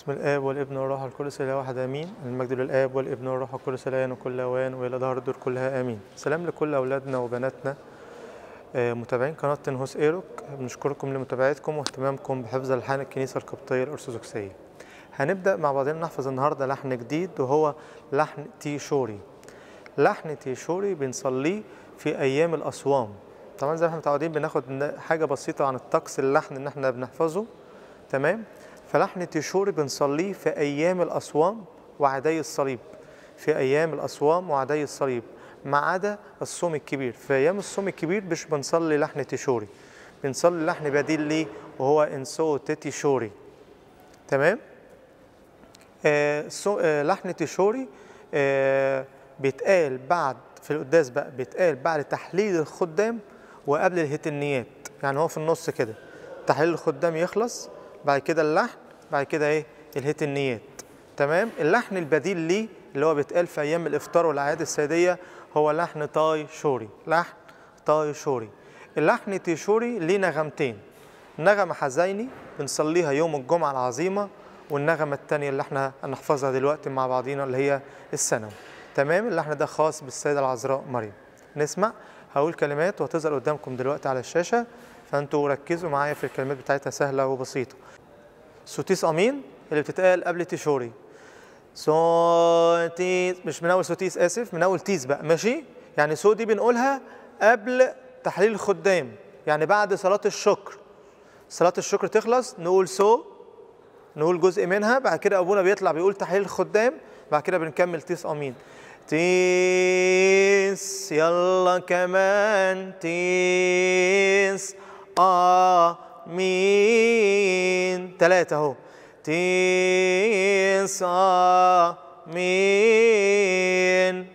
بسم الاب والابن والروح القدس الى واحد امين المجد للاب والابن والروح القدس الان وكل اوان والى دهر الدور كلها امين سلام لكل اولادنا وبناتنا آه، متابعين قناه تنهوس ايروك بنشكركم لمتابعتكم واهتمامكم بحفظ الحان الكنيسه القبطيه الارثوذكسيه هنبدا مع بعضنا نحفظ النهارده لحن جديد وهو لحن تي شوري لحن تي شوري بنصليه في ايام الاصوام طبعا زي ما احنا متعودين بناخد حاجه بسيطه عن الطقس اللحن اللي احنا بنحفظه تمام فلحن الشهور بنصليه في أيام الأصوام وعدي الصليب في أيام الأصوام وعدي الصليب ما عدا الصوم الكبير في أيام الصوم الكبير مش بنصلي لحن تشوري بنصلي لحن بديل ليه وهو إنسو تتي شوري تمام آه آه لحن تشوري آه بيتقال بعد في القداس بقى بيتقال بعد تحليل الخدام وقبل الهتنيات يعني هو في النص كده تحليل الخدام يخلص بعد كده اللحن بعد كده ايه الهيت النيات تمام اللحن البديل ليه اللي هو بيتقال في ايام الافطار والاعياد الساديه هو لحن تاي شوري لحن تاي شوري اللحن تي شوري ليه نغمتين نغمه حزيني بنصليها يوم الجمعه العظيمه والنغمه الثانيه اللي احنا هنحفظها دلوقتي مع بعضينا اللي هي السنه تمام اللحن ده خاص بالسيده العذراء مريم نسمع هقول كلمات وهتظهر قدامكم دلوقتي على الشاشه فانتوا ركزوا معايا في الكلمات بتاعتها سهله وبسيطه سوتيس امين اللي بتتقال قبل تيشوري سوتيس مش من اول سوتيس اسف من اول تيس بقى ماشي يعني سو دي بنقولها قبل تحليل الخدام يعني بعد صلاه الشكر صلاه الشكر تخلص نقول سو نقول جزء منها بعد كده ابونا بيطلع بيقول تحليل الخدام بعد كده بنكمل تيس امين تيس يلا كمان تيس اه مين ثلاثة اهو تين صا مين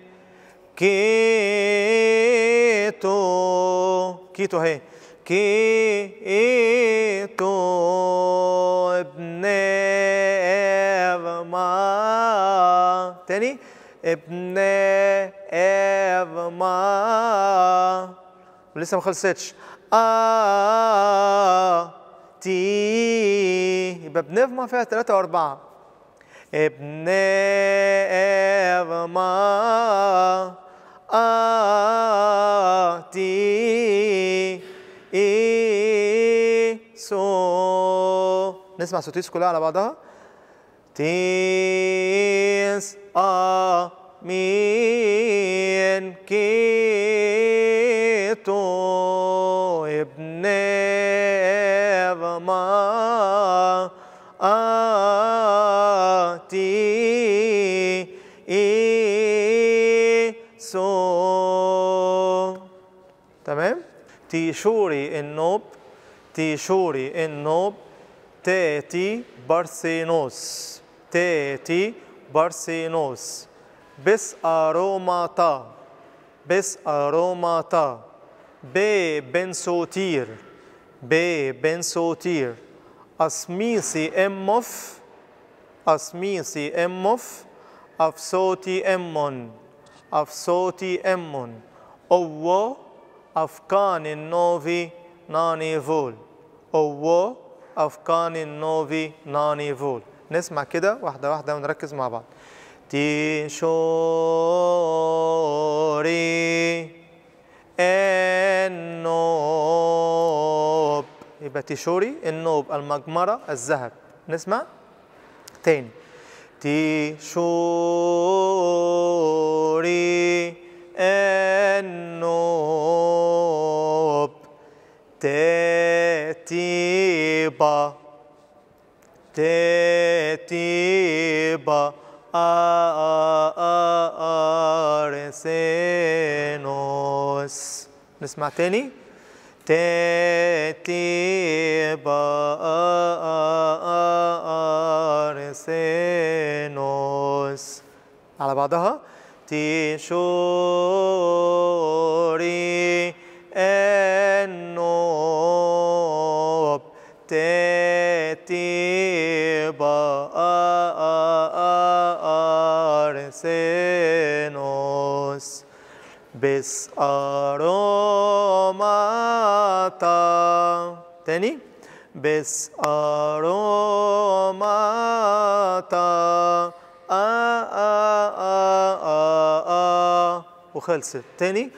كيتو كيتو هي كيتو ابن ما تاني ابن ما ولسه ما خلصتش آ تي يبقى بنفما فيها ثلاثة وأربعة بنفما آ تي نسمع صوتيس كلها على بعضها تيس آمين كيتو نعمة آتي إيسو تمام تيشوري النوب تيشوري النوب تاتي بارسينوس تاتي بارسينوس بس أروماتا بس أروماتا ب بنسوتير أسميسي أمف أسميسي أمف أفسوتي أمون أفسوتي أمون أوو أفكان النوفي ناني فول أوو أفكان النوفي ناني فول نسمع كده واحدة واحدة ونركز مع بعض تي شوري النوب يبقى تيشوري النوب المجمرة الذهب نسمع تاني تيشوري النوب تاتيبا تاتيبا نسمع تاني تاتي بارسينوس على بعضها تشوري النوب تاتي بارسينوس بس آه ثاني بس أروماتا آ آ آ وخلصت تاني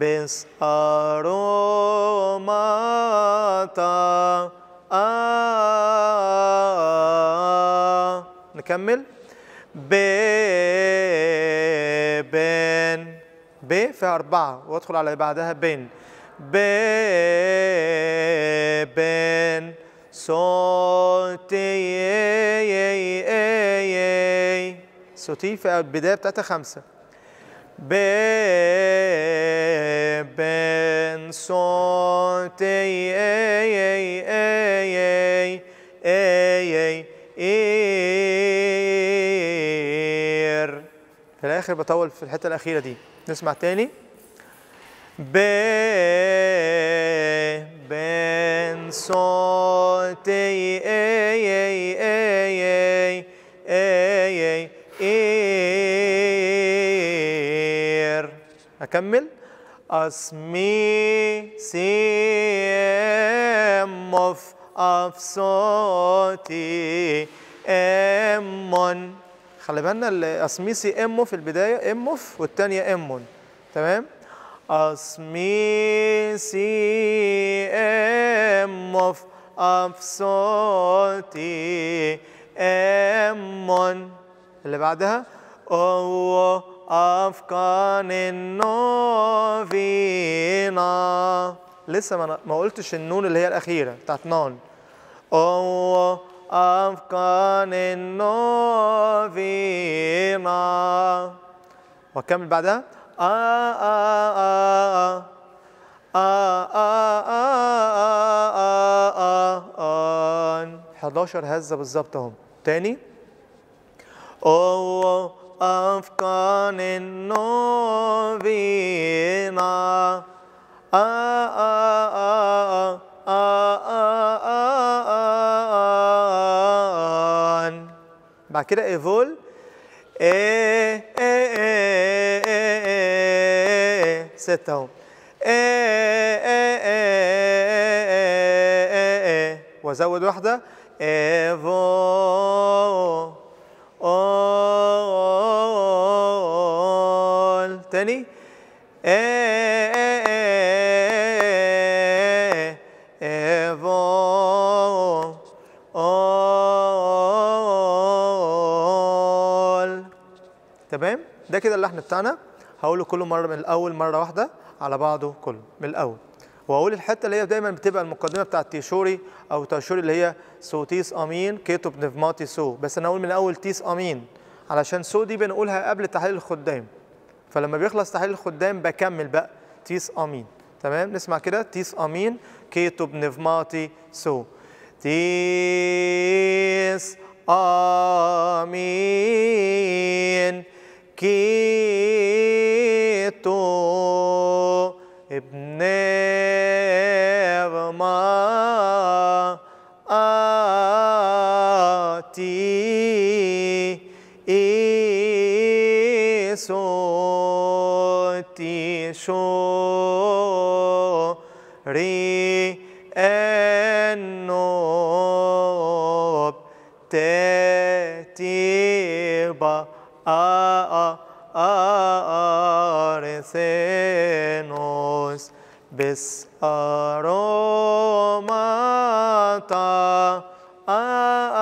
بس أروماتا آ نكمل بيبان ب في أربعة وأدخل على بعدها بين بين صوتي صوتي في البداية بتاعتها خمسة بين صوتي اي في الآخر بطول في الحتة الأخيرة دي نسمع تاني صوتي اكمل اسمي سيم أف صوتي امون خلي بالنا أسمي سيم في البدايه اموف والثانيه امون تمام اسمي مي سي ام اوف اف صوتي ام اللي بعدها او اف كان النوفينا لسه ما ما قلتش النون اللي هي الاخيره بتاعت نون او اف كان النوفينا واكمل بعدها 11 هزه بالظبط اهم تاني أو أفكان النوبينا آه آه آه آه ستة اهو وازود واحدة ايفول تاني تمام ده كده اللحن بتاعنا هقوله كله مره من الاول مره واحده على بعضه كله من الاول واقول الحته اللي هي دايما بتبقى المقدمه بتاعت تيشوري او تيشوري اللي هي سو تيس امين كيتو بنفماتي سو بس انا اقول من الاول تيس امين علشان سو دي بنقولها قبل تحليل الخدام فلما بيخلص تحليل الخدام بكمل بقى تيس امين تمام نسمع كده تيس امين كيتو بنفماتي سو تيس امين ti sho ri en te ti ba a a re se nos bis aromata a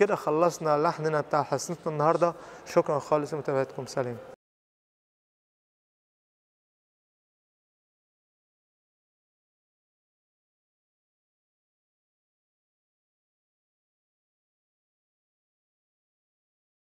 كده خلصنا لحننا بتاع حصتنا النهارده شكرا خالص لمتابعتكم سلام